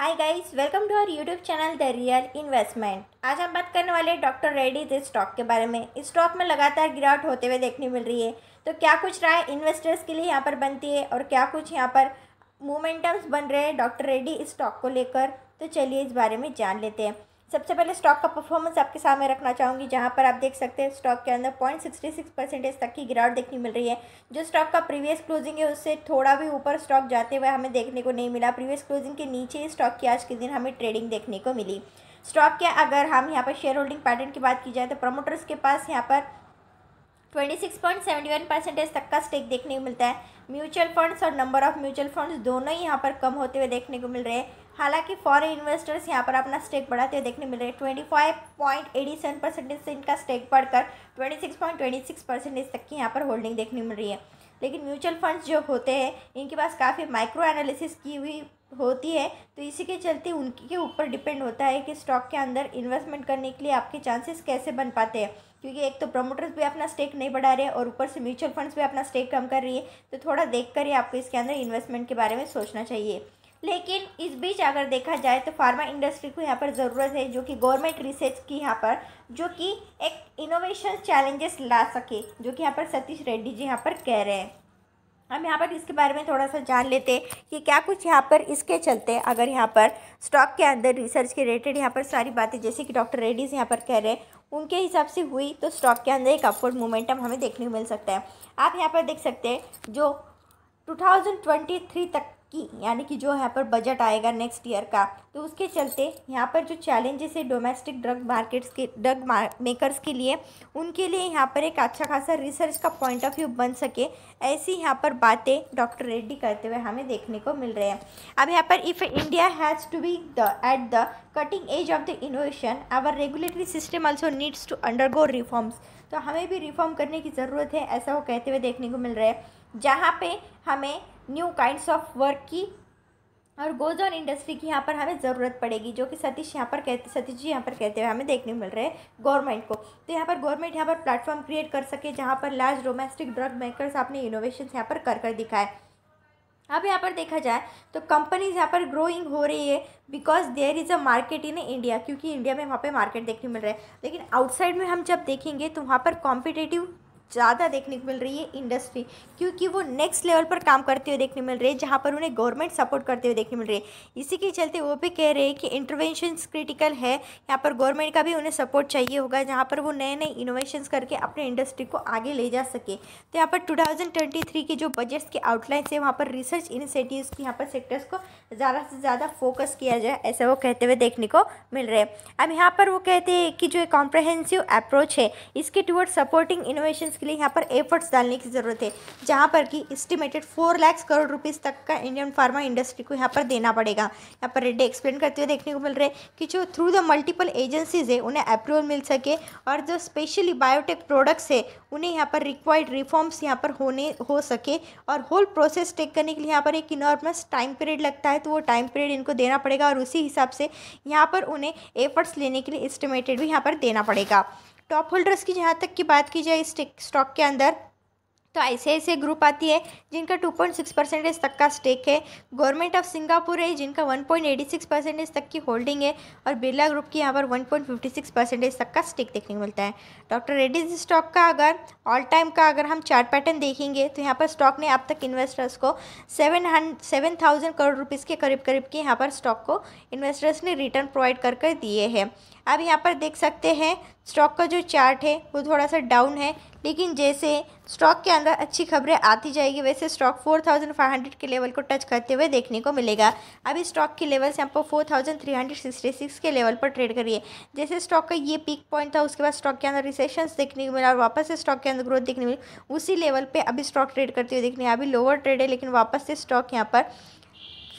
hi guys welcome to our YouTube channel the real investment आज हम बात करने वाले डॉक्टर रेड्डीज स्टॉक के बारे में इस स्टॉक में लगातार गिरावट होते हुए देखने मिल रही है तो क्या कुछ राय इन्वेस्टर्स के लिए यहाँ पर बनती है और क्या कुछ यहाँ पर मोमेंटम्स बन रहे हैं डॉक्टर रेड्डी इस स्टॉक को लेकर तो चलिए इस बारे में जान लेते हैं सबसे पहले स्टॉक का परफॉर्मेंस आपके सामने रखना चाहूँगी जहाँ पर आप देख सकते हैं स्टॉक के अंदर पॉइंट सिक्सटी सिक्स परसेंटेज तक की गिरावट देखने मिल रही है जो स्टॉक का प्रीवियस क्लोजिंग है उससे थोड़ा भी ऊपर स्टॉक जाते हुए हमें देखने को नहीं मिला प्रीवियस क्लोजिंग के नीचे ही स्टॉक की आज के दिन हमें ट्रेडिंग देखने को मिली स्टॉक के अगर हम यहाँ पर शेयर होल्डिंग पैटर्न की बात की जाए तो प्रमोटर्स के पास यहाँ पर twenty six point seventy one percentage तक का स्टेक देखने को मिलता है म्यूचुअल फंड्स और नंबर ऑफ म्यूचुअल फंड्स दोनों ही यहाँ पर कम होते हुए देखने को मिल रहे हैं हालांकि फॉरेन इन्वेस्टर्स यहाँ पर अपना स्टेक बढ़ाते हुए देखने मिल रहे हैं twenty five point eighty seven percentage से इनका स्टेक बढ़कर twenty six point twenty six percentage तक की यहाँ पर होल्डिंग देखने मिल रही है लेकिन म्यूचुअल फंड्स जो होते हैं इनके पास काफ़ी माइक्रो एनालिसिस की हुई होती है तो इसी के चलते उनके ऊपर डिपेंड होता है कि स्टॉक के अंदर इन्वेस्टमेंट करने के लिए आपके चांसेस कैसे बन पाते हैं क्योंकि एक तो प्रमोटर्स भी अपना स्टेक नहीं बढ़ा रहे और ऊपर से म्यूचुअल फंड्स भी अपना स्टेक कम कर रही है तो थोड़ा देख कर ही आपको इसके अंदर इन्वेस्टमेंट के बारे में सोचना चाहिए लेकिन इस बीच अगर देखा जाए तो फार्मा इंडस्ट्री को यहाँ पर ज़रूरत है जो कि गवर्नमेंट रिसर्च की यहाँ पर जो कि एक इनोवेशन चैलेंजेस ला सके जो कि यहाँ पर सतीश रेड्डी जी यहाँ पर कह रहे हैं हम यहाँ पर इसके बारे में थोड़ा सा जान लेते हैं कि क्या कुछ यहाँ पर इसके चलते अगर यहाँ पर स्टॉक के अंदर रिसर्च के रिलेटेड यहाँ पर सारी बातें जैसे कि डॉक्टर रेड्डीज यहाँ पर कह रहे हैं उनके हिसाब से हुई तो स्टॉक के अंदर एक अपवर्ड मोमेंटम हमें देखने को मिल सकता है आप यहाँ पर देख सकते हैं जो 2023 तक की यानी कि जो यहाँ पर बजट आएगा नेक्स्ट ईयर का तो उसके चलते यहाँ पर जो चैलेंजेस है डोमेस्टिक ड्रग मार्केट्स के ड्रग मेकर्स के लिए उनके लिए यहाँ पर एक अच्छा खासा रिसर्च का पॉइंट ऑफ व्यू बन सके ऐसी यहाँ पर बातें डॉक्टर रेड्डी करते हुए हमें देखने को मिल रहे हैं अब यहाँ पर if India has to be the at the cutting edge of the innovation our regulatory system also needs to undergo reforms तो हमें भी रिफॉर्म करने की ज़रूरत है ऐसा वो कहते हुए देखने को मिल रहा है जहाँ पे हमें न्यू काइंड्स ऑफ वर्क की और गोजोन इंडस्ट्री की यहाँ पर हमें ज़रूरत पड़ेगी जो कि सतीश यहाँ पर कहते सतीश जी यहाँ पर कहते हुए हमें देखने मिल रहे हैं गवर्नमेंट को तो यहाँ पर गवर्नमेंट यहाँ पर प्लेटफॉर्म क्रिएट कर सके जहाँ पर लार्ज डोमेस्टिक ड्रग मेकर्स अपने इनोवेशन यहाँ पर कर कर दिखाए अब यहाँ पर देखा जाए तो कंपनीज यहाँ पर ग्रोइंग हो रही है because there is a market in India क्योंकि इंडिया में वहाँ पे मार्केट देखने मिल रहा है लेकिन आउटसाइड में हम जब देखेंगे तो वहाँ पर कॉम्पिटेटिव ज़्यादा देखने को मिल रही है इंडस्ट्री क्योंकि वो नेक्स्ट लेवल पर काम करते हुए देखने मिल रहे हैं जहाँ पर उन्हें गवर्नमेंट सपोर्ट करते हुए देखने मिल रही है इसी के चलते वो भी कह रहे हैं कि इंटरवेंशन क्रिटिकल है यहाँ पर गवर्नमेंट का भी उन्हें सपोर्ट चाहिए होगा जहाँ पर वो नए नए इनोवेशंस करके अपने इंडस्ट्री को आगे ले जा सके तो यहाँ पर टू के जो बजट्स के आउटलाइंस है वहाँ पर रिसर्च इनिशिएटिव्स की यहाँ पर सेक्टर्स को ज़्यादा से ज़्यादा फोकस किया जाए ऐसा वो कहते हुए देखने को मिल रहे हैं अब यहाँ पर वो कहते हैं कि जो कॉम्प्रहेंसिव अप्रोच है इसके टूवर्ड सपोर्टिंग इनोवेशन इसके लिए यहाँ पर एफर्ट्स डालने की ज़रूरत है जहाँ पर कि estimated four lakhs crore rupees तक का इंडियन फार्मा इंडस्ट्री को यहाँ पर देना पड़ेगा यहाँ पर रेड्डी एक्सप्लेन करते हुए देखने को मिल रहा है कि जो थ्रू द मल्टीपल एजेंसीज़ है उन्हें अप्रूवल मिल सके और जो स्पेशली बायोटेक प्रोडक्ट्स है उन्हें यहाँ पर रिक्वायर्ड रिफॉर्म्स यहाँ पर होने हो सके और होल प्रोसेस टेक करने के लिए यहाँ पर एक इनॉर्मस टाइम पीरियड लगता है तो वो टाइम पीरियड इनको देना पड़ेगा और उसी हिसाब से यहाँ पर उन्हें एफर्ट्स लेने के लिए एस्टिमेटेड भी यहाँ पर देना पड़ेगा टॉप तो होल्डर्स की जहाँ तक की बात की जाए इस स्टॉक के अंदर तो ऐसे ऐसे ग्रुप आती है जिनका 2.6 परसेंटेज तक का स्टेक है गवर्नमेंट ऑफ सिंगापुर है जिनका 1.86 परसेंटेज तक की होल्डिंग है और बिरला ग्रुप की यहाँ पर 1.56 परसेंटेज तक का स्टेक देखने को मिलता है डॉक्टर रेडीज स्टॉक का अगर ऑल टाइम का अगर हम चार्ट पैटर्न देखेंगे तो यहाँ पर स्टॉक ने अब तक इन्वेस्टर्स को seven seven thousand crore rupees के करीब करीब के यहाँ पर स्टॉक को इन्वेस्टर्स ने रिटर्न प्रोवाइड कर कर दिए हैं आप यहाँ पर देख सकते हैं स्टॉक का जो चार्ट है वो थोड़ा सा डाउन है लेकिन जैसे स्टॉक के अंदर अच्छी खबरें आती जाएगी वैसे स्टॉक 4,500 के लेवल को टच करते हुए देखने को मिलेगा अभी स्टॉक के लेवल से आपको 4,366 के लेवल पर ट्रेड करिए जैसे स्टॉक का ये पीक पॉइंट था उसके बाद स्टॉक के अंदर रिसेशन देखने को मिला और वापस से स्टॉक के अंदर ग्रोथ देखने को मिली उसी लेवल पर अभी स्टॉक ट्रेड करते हुए देखने अभी लोअर ट्रेड है लेकिन वापस से स्टॉक यहाँ पर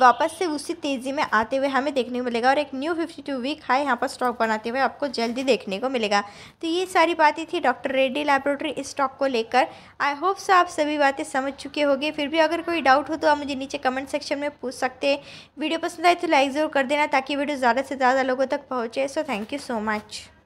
वापस से उसी तेज़ी में आते हुए हमें देखने को मिलेगा और एक new fifty two week high यहाँ पर स्टॉक बनाते हुए आपको जल्दी देखने को मिलेगा तो ये सारी बातें थी डॉक्टर रेड्डी लेबोरेटरी स्टॉक को लेकर आई होप सो आप सभी बातें समझ चुके होंगे फिर भी अगर कोई डाउट हो तो आप मुझे नीचे कमेंट सेक्शन में पूछ सकते हैं वीडियो पसंद आए तो लाइक ज़रूर कर देना ताकि वीडियो ज़्यादा से ज़्यादा लोगों तक पहुँचे so thank you so much